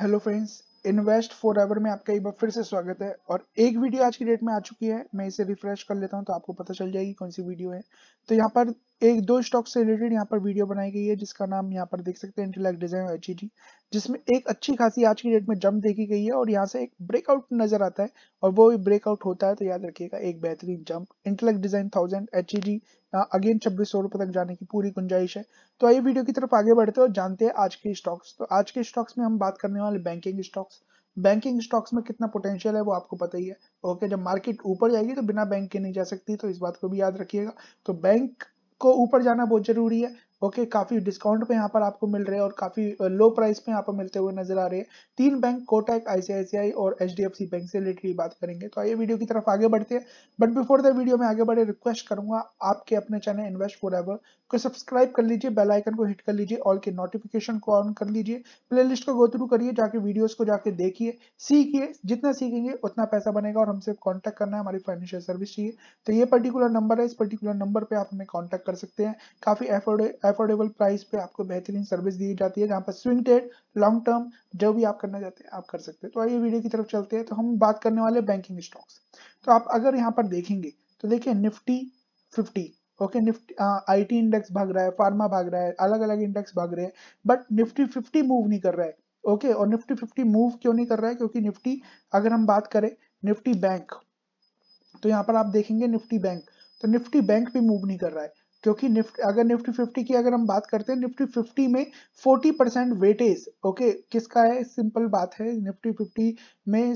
hello friends invest for ever में आपका एक बार फिर से स्वागत है और एक वीडियो आज की डेट में आ चुकी है मैं इसे रिफ्रेश कर लेता हूं तो आपको पता चल जाएगी कौन सी वीडियो है तो यहाँ पर एक दो स्टॉक से रिलेटेड यहाँ पर वीडियो बनाई गई है जिसका नाम यहाँ पर देख सकते हैं इंटेलेक्ट डिजाइन और एच e जिसमें एक अच्छी खासी आज की डेट में जंप देखी गई है और यहाँ से एक ब्रेकआउट नजर आता है और वो भी ब्रेकआउट होता है तो याद रखिएगा एक बेहतरीन jump Intellect Design thousand H again छब्बीस सौ रुपए तक जाने की पूरी गुंजाइश है तो आइए वीडियो की तरफ आगे बढ़ते हैं और जानते हैं आज के स्टॉक्स तो आज के स्टॉक्स में हम बात करने वाले बैंकिंग स्टॉक्स बैंकिंग स्टॉक्स में कितना पोटेंशियल है वो आपको पता ही है ओके जब मार्केट ऊपर जाएगी तो बिना बैंक के नहीं जा सकती तो इस बात को भी याद रखिएगा तो बैंक को ऊपर जाना बहुत जरूरी है ओके काफी डिस्काउंट पे यहाँ पर आपको मिल रहे हैं और काफी लो प्राइस पे यहाँ पर मिलते हुए नजर आ रहे हैं तीन बैंक कोटेक आईसीआईसीआई और सी बैंक से रिलेटेड बात करेंगे तो आइए वीडियो की तरफ आगे बढ़ते हैं बट बिफोर द वीडियो में आगे बढ़े रिक्वेस्ट करूंगा आपके अपने चैनल इन्वेस्ट फॉर एवर को सब्सक्राइब कर लीजिए बेल आइकन को हिट कर लीजिए ऑल के नोटिफिकेशन को ऑन कर लीजिए प्लेलिस्ट को गो थ्रू करिए जाके वीडियो को जाके देखिए सीखिए जितना सीखेंगे उतना पैसा बनेगा और हमसे कॉन्टैक्ट करना है हमारी फाइनेंशियल सर्विस चाहिए तो ये पर्टिकुलर नंबर है इस पर्टिकुलर नंबर पर आप हमें कॉन्टैक्ट कर सकते हैं काफी एफर्ड अफोर्डेबल प्राइस पे आपको बेहतरीन सर्विस दी जाती है जहाँ पर स्विंग ट्रेड लॉन्ग टर्म जो भी आप करना चाहते हैं आप कर सकते हैं तो आइए वीडियो की तरफ चलते हैं तो हम बात करने वाले बैंकिंग स्टॉक्स तो आप अगर यहाँ पर देखेंगे तो देखिए Nifty fifty okay Nifty IT index भाग रहा है फार्मा भाग रहा है अलग अलग इंडेक्स भाग रहे हैं बट निफ्टी फिफ्टी मूव नहीं कर रहा है ओके okay, और निफ्टी फिफ्टी मूव क्यों नहीं कर रहा है क्योंकि निफ्टी अगर हम बात करें निफ्टी बैंक तो यहाँ पर आप देखेंगे निफ्टी बैंक तो निफ्टी बैंक भी मूव नहीं कर रहा है क्योंकि निफ्ट अगर निफ्टी फिफ्टी की अगर हम बात करते हैं निफ्टी फिफ्टी में फोर्टी परसेंट वेटेज ओके किसका है सिंपल बात है निफ्टी फिफ्टी में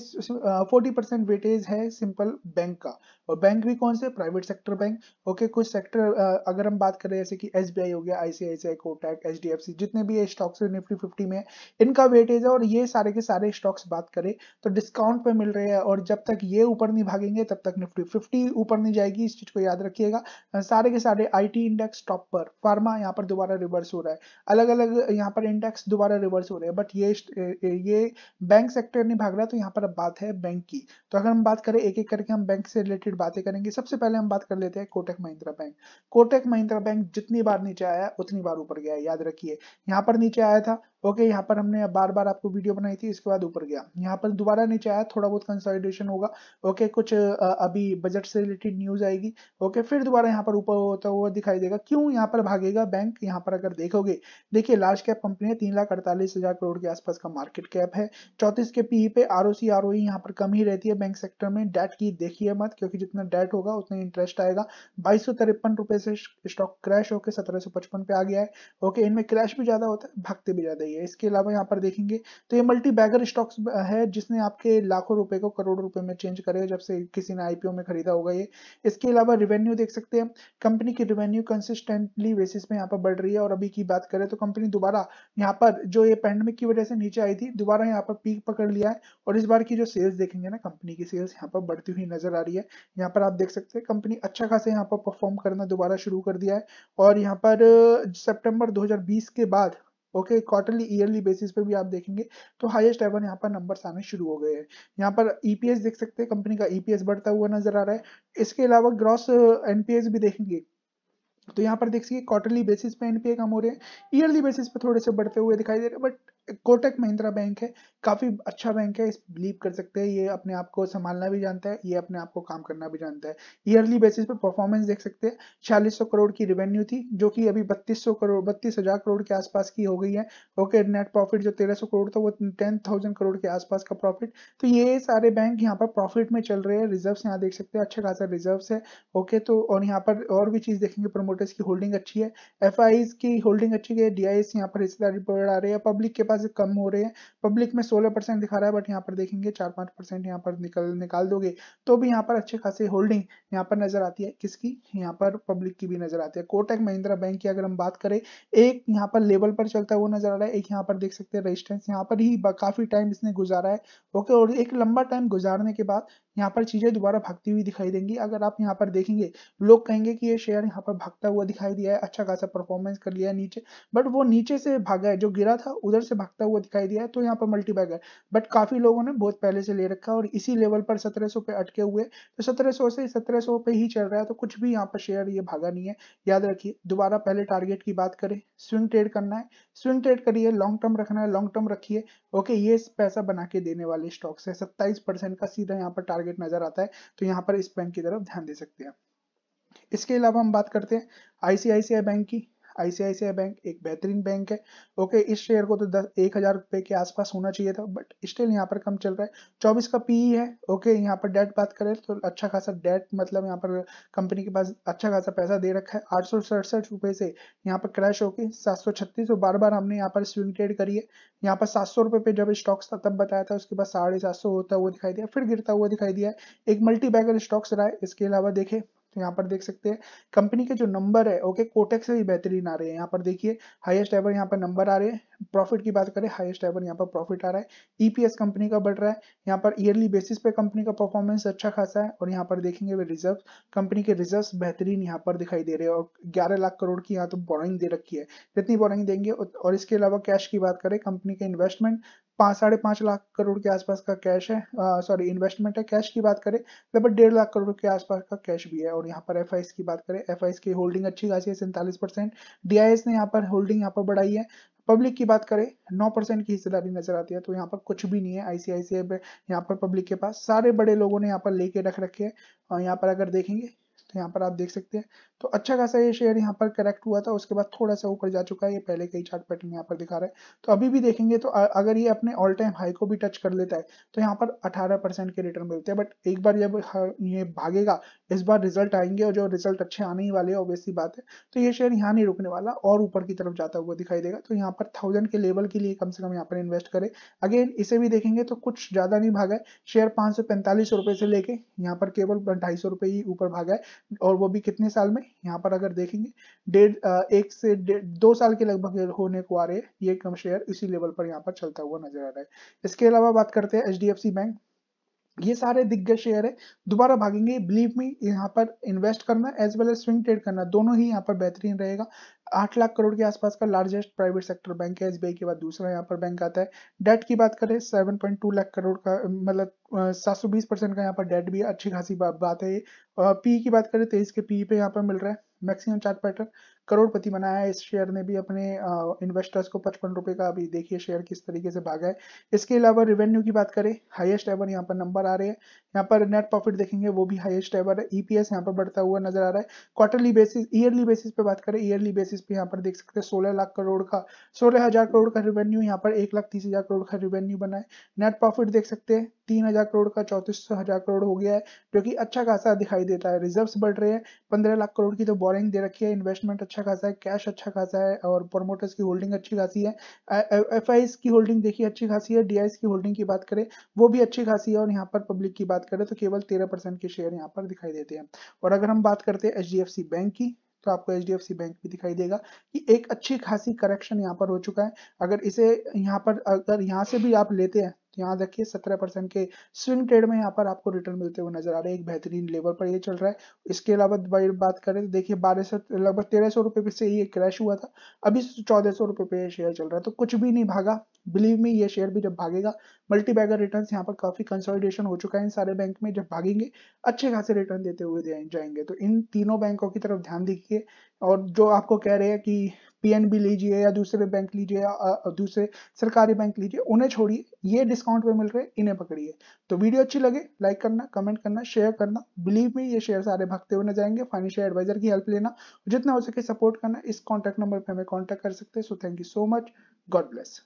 फोर्टी परसेंट वेटेज है सिंपल बैंक का और बैंक भी कौन से प्राइवेट सेक्टर बैंक ओके कुछ सेक्टर अगर हम बात करें जैसे कि एस हो गया आईसीआईसीआई कोटैक एच जितने भी ये स्टॉक्स है निफ्टी फिफ्टी में इनका वेटेज है और ये सारे के सारे स्टॉक्स बात करें तो डिस्काउंट पे मिल रहे हैं और जब तक ये ऊपर नहीं भागेंगे तब तक निफ्टी फिफ्टी ऊपर नहीं जाएगी इस चीज को याद रखिएगा सारे के सारे टी इंडेक्स टॉप पर फार्मा यहाँ पर दोबारा रिवर्स हो रहा है अलग अलग यहाँ पर इंडेक्स दोबारा रिवर्स हो रहे हैं बट ये ये बैंक सेक्टर नहीं भाग रहा तो यहाँ पर बात है बैंक की तो अगर हम बात करें एक एक करके हम बैंक से रिलेटेड रिलेटेड बातें करेंगे सबसे पहले हम बात कर लेते हैं कोटक महिंद्रा बैंक कोटक महिंद्रा बैंक जितनी बार नीचे आया उतनी बार ऊपर गया याद रखिए यहाँ पर नीचे आया था ओके यहाँ पर हमने बार बार आपको वीडियो बनाई थी इसके बाद ऊपर गया यहाँ पर दोबारा नीचे आया थोड़ा बहुत कंसोलिडेशन होगा ओके कुछ अभी बजट से रिलेटेड न्यूज आएगी ओके फिर दोबारा यहाँ पर ऊपर होता हुआ दिखाई देगा क्यों यहाँ पर भागेगा बैंक यहाँ पर अगर देखोगे देखिए लार्ज कैप कंपनी है तीन लाख अड़तालीस हजार करोड़ के आसपास का मार्केट कैप है चौतीस के पीई e पे R O C R O यहाँ पर कम ही रहती है बैंक सेक्टर में डेट की देखिए मत क्योंकि जितना डेट होगा उतना इंटरेस्ट आएगा बाईस सौ तिरपन रुपए से स्टॉक क्रैश होकर सत्रह सौ पचपन पे आ गया है ओके इनमें क्रैश भी ज्यादा होता है भागते भी ज्यादा गई है इसके अलावा यहाँ पर देखेंगे तो ये मल्टी बैगर स्टॉक्स है जिसने आपके लाखों रुपए को करोड़ों रुपए में चेंज करे जब से किसी ने आईपीओ में खरीदा होगा ये इसके अलावा रिवेन्यू देख सकते हैं कंपनी की रिवेन्यू कंसिस्टेंटली बेसिस में यहाँ पर बढ़ रही है और अभी की बात करें तो कंपनी दोबारा यहाँ पर जो ये पैंडमिक की वजह से नीचे आई थी दोबारा यहाँ पर पीक पकड़ लिया है और इस बार की जो सेल्स देखेंगे ना कंपनी की सेल्स यहाँ पर बढ़ती हुई नजर आ रही है यहाँ पर आप देख सकते हैं कंपनी अच्छा खासा यहाँ पर परफॉर्म करना दोबारा शुरू कर दिया है और यहाँ पर सेप्टेम्बर 2020 के बाद ओके क्वार्टरली ईयरली बेसिस पे भी आप देखेंगे तो हाईएस्ट एवर यहाँ पर नंबर आने शुरू हो गए हैं यहाँ पर ईपीएस e देख सकते हैं कंपनी का ईपीएस e बढ़ता हुआ नजर आ रहा है इसके अलावा ग्रॉस एनपीएस uh, भी देखेंगे तो यहाँ पर देख सकिए क्वार्टरली बेसिस पे एनपीए कम हो रहे हैं ईयरली बेसिस पे थोड़े से बढ़ते हुए दिखाई दे रहे हैं बट कोटक महिंद्रा बैंक है काफ़ी अच्छा बैंक है इस बिलीव कर सकते हैं ये अपने आप को संभालना भी जानता है ये अपने आप को काम करना भी जानता है ईयरली बेसिस पे परफॉर्मेंस देख सकते हैं छियालीस करोड़ की रेवेन्यू थी जो कि अभी बत्तीस करोड़ बत्तीस हजार करोड़ के आसपास की हो गई है ओके नेट प्रॉफिट जो तेरह करोड़ था वो टेन करोड़ के आसपास का प्रॉफिट तो ये सारे बैंक यहाँ पर प्रॉफिट में चल रहे हैं रिजर्व यहाँ देख सकते हैं अच्छा खासा रिजर्व है ओके तो और यहाँ पर और भी चीज़ देखेंगे प्रमोट प्रमोटर्स की होल्डिंग अच्छी है एफ की होल्डिंग अच्छी है डी आई पर हिस्सेदारी आ रहे हैं पब्लिक के पास कम हो रहे हैं पब्लिक में सोलह दिखा रहा है बट यहाँ पर देखेंगे चार पाँच परसेंट पर निकल निकाल दोगे तो भी यहाँ पर अच्छे खासे होल्डिंग यहाँ पर नजर आती है किसकी यहाँ पर पब्लिक की भी नजर आती है कोटक महिंद्रा बैंक की अगर हम बात करें एक यहाँ पर लेवल पर चलता हुआ नजर आ रहा है एक यहाँ पर देख सकते हैं रेजिस्टेंस यहाँ पर ही काफी टाइम इसने गुजारा है ओके और एक लंबा टाइम गुजारने के बाद यहाँ पर चीजें दोबारा भागती हुई दिखाई देंगी अगर आप यहाँ पर देखेंगे लोग कहेंगे कि ये शेयर यहाँ पर भागता भागता हुआ दिखाई दिया है अच्छा खासा परफॉर्मेंस कर लिया नीचे बट वो नीचे से भागा है जो गिरा था उधर से भागता हुआ दिखाई दिया है तो यहाँ पर मल्टीबैग है बट काफी लोगों ने बहुत पहले से ले रखा है और इसी लेवल पर सत्रह पे अटके हुए तो सत्रह से सत्रह पे ही चल रहा है तो कुछ भी यहाँ पर शेयर ये भागा नहीं है याद रखिए दोबारा पहले टारगेट की बात करें स्विंग ट्रेड करना है स्विंग ट्रेड करिए लॉन्ग टर्म रखना है लॉन्ग टर्म रखिए ओके ये पैसा बना के देने वाले स्टॉक्स है सत्ताईस परसेंट का सीधा यहाँ पर टारगेट नजर आता है तो यहाँ पर इस बैंक की तरफ ध्यान दे सकते हैं इसके अलावा हम बात करते हैं आईसीआईसीआई बैंक की आईसीआईसीआई बैंक एक बेहतरीन बैंक है ओके इस शेयर को तो दस एक हज़ार रुपए के आसपास होना चाहिए था बट स्टिल यहाँ पर कम चल रहा है चौबीस का पीई e है ओके यहाँ पर डेट बात करें तो अच्छा खासा डेट मतलब यहाँ पर कंपनी के पास अच्छा खासा पैसा दे रखा है आठ सौ सड़सठ रुपए से यहाँ पर क्रैश होके सात सौ छत्तीस और बार बार हमने यहाँ पर स्विंग ट्रेड करी है यहाँ पर सात सौ रुपए पे जब स्टॉक्स था तब बताया था उसके बाद साढ़े सात सौ होता हुआ दिखाई दिया फिर गिरता हुआ दिखाई दिया एक मल्टी बैगर स्टॉक्स रहा है इसके अलावा देखें तो यहाँ पर देख सकते हैं कंपनी के जो नंबर है ओके कोटेक से भी बेहतरीन आ रहे हैं यहाँ पर देखिए हाईएस्ट एवर यहाँ पर नंबर आ रहे हैं प्रॉफिट की बात करें हाईएस्ट एवर यहाँ पर प्रॉफिट आ रहा है ईपीएस e कंपनी का बढ़ रहा है यहाँ पर ईयरली बेसिस पे कंपनी का परफॉर्मेंस अच्छा खासा है और यहाँ पर देखेंगे वे रिजर्व कंपनी के रिजर्व बेहतरीन यहाँ पर दिखाई दे रहे हैं और ग्यारह लाख करोड़ की यहाँ तो बोरिंग दे रखी है जितनी बोरिंग देंगे और इसके अलावा कैश की बात करें कंपनी के इन्वेस्टमेंट पाँच साढ़े पाँच लाख करोड़ के आसपास का कैश है सॉरी इन्वेस्टमेंट है कैश की बात करें लगभग डेढ़ लाख करोड़ के आसपास का कैश भी है और यहाँ पर एफ की बात करें एफ की होल्डिंग अच्छी खासी है सैंतालीस परसेंट डी ने यहाँ पर होल्डिंग यहाँ पर बढ़ाई है पब्लिक की बात करें नौ परसेंट की हिस्सेदारी नजर आती है तो यहाँ पर कुछ भी नहीं है आईसीआईसीआई यहाँ पर पब्लिक के पास सारे बड़े लोगों ने यहाँ पर लेके रख रखे है और यहाँ पर अगर देखेंगे तो यहाँ पर आप देख सकते हैं तो अच्छा खासा ये शेयर यहाँ पर करेक्ट हुआ था उसके बाद थोड़ा सा ऊपर जा चुका है ये पहले कई चार्ट पैटर्न यहाँ पर दिखा रहा है तो अभी भी देखेंगे तो अगर ये अपने ऑल टाइम हाई को भी टच कर लेता है तो यहाँ पर 18 परसेंट के रिटर्न मिलते हैं बट एक बार जब ये भागेगा इस बार रिजल्ट आएंगे और जो रिजल्ट अच्छे आने ही वाले ऑब्वियसली बात है तो ये शेयर यहाँ नहीं रुकने वाला और ऊपर की तरफ जाता हुआ दिखाई देगा तो यहाँ पर थाउजेंड के लेवल के लिए कम से कम यहाँ पर इन्वेस्ट करे अगेन इसे भी देखेंगे तो कुछ ज्यादा नहीं भागा है शेयर पाँच सौ पैंतालीस से लेके यहाँ पर केवल ढाई सौ ही ऊपर भागा है और वो भी कितने साल में यहाँ पर अगर देखेंगे डेढ़ एक से दो साल के लगभग होने को आ रहे हैं ये कम शेयर इसी लेवल पर यहाँ पर चलता हुआ नजर आ रहा है इसके अलावा बात करते हैं एच बैंक ये सारे दिग्गज शेयर है दोबारा भागेंगे बिलीव मी यहाँ पर इन्वेस्ट करना as well as swing trade करना दोनों ही यहाँ पर बेहतरीन रहेगा आठ लाख करोड़ के आसपास का लार्जेस्ट प्राइवेट सेक्टर बैंक है एस के बाद दूसरा यहाँ पर बैंक आता है डेट की बात करें seven point two lakh crore का मतलब सात सौ बीस परसेंट का यहाँ पर डेट भी अच्छी खासी बा, बात है पी की बात करें तेईस तो के पी पे यहाँ पर मिल रहा है मैक्सिमम चार्ट पैटर्न करोड़पति बनाया है इस शेयर ने भी अपने इन्वेस्टर्स को पचपन रुपए का अभी देखिए शेयर किस तरीके से भागा है इसके अलावा रेवेन्यू की बात करें हाईएस्ट एवर यहाँ पर नंबर आ रहे हैं यहाँ पर नेट प्रॉफिट देखेंगे वो भी हाईएस्ट एवर है ईपीएस e यहाँ पर बढ़ता हुआ नजर आ रहा है क्वार्टरली बेसिस ईयरली बेसिस पे बात करें ईयरली बेसिस पे यहाँ पर देख सकते हैं सोलह लाख करोड़ का सोलह हजार करोड़ का रेवेन्यू यहाँ पर एक लाख तीस हजार करोड़ का रेवेन्यू बना है नेट प्रॉफिट देख सकते हैं तीन हजार करोड़ का चौतीस सौ हजार करोड़ हो गया है जो कि अच्छा खासा दिखाई देता है रिजर्व्स बढ़ रहे हैं पंद्रह लाख करोड़ की तो बोरिंग दे रखी है इन्वेस्टमेंट अच्छा खासा है कैश अच्छा खासा है और प्रोमोटर्स की होल्डिंग अच्छी खासी है एफ की होल्डिंग देखिए अच्छी खासी है डी की होल्डिंग की बात करें वो भी अच्छी खासी है और यहाँ पर पब्लिक की बात करें तो केवल तेरह के शेयर यहाँ पर दिखाई देते हैं और अगर हम बात करते हैं एच बैंक की तो आपको एच बैंक भी दिखाई देगा कि एक अच्छी खासी करेक्शन यहाँ पर हो चुका है अगर इसे यहाँ पर अगर यहाँ से भी आप लेते हैं यहाँ देखिए सत्रह परसेंट के स्विंग ट्रेड में यहाँ पर आपको रिटर्न मिलते हुए नजर आ रहे हैं एक बेहतरीन लेवल पर ये चल रहा है इसके अलावा बात करें तो देखिए बारह सौ लगभग तेरह सौ रुपये से ये क्रैश हुआ था अभी चौदह सौ रुपये पे शेयर चल रहा है तो कुछ भी नहीं भागा बिलीव मी ये शेयर भी जब भागेगा मल्टी बैगर रिटर्न यहाँ पर काफी कंसोलिडेशन हो चुका है इन सारे बैंक में जब भागेंगे अच्छे खासे रिटर्न देते हुए जाएंगे तो इन तीनों बैंकों की तरफ ध्यान दीजिए और जो आपको कह रहे हैं कि पीएनबी लीजिए या दूसरे बैंक लीजिए या दूसरे सरकारी बैंक लीजिए उन्हें छोड़िए ये डिस्काउंट पे मिल रहे हैं इन्हें पकड़िए तो वीडियो अच्छी लगे लाइक करना कमेंट करना शेयर करना बिलीव में ये शेयर सारे भागते हुए न जाएंगे फाइनेंशियल एडवाइजर की हेल्प लेना जितना हो सके सपोर्ट करना इस कॉन्टैक्ट नंबर पर हमें कॉन्टैक्ट कर सकते हैं so thank you so much God bless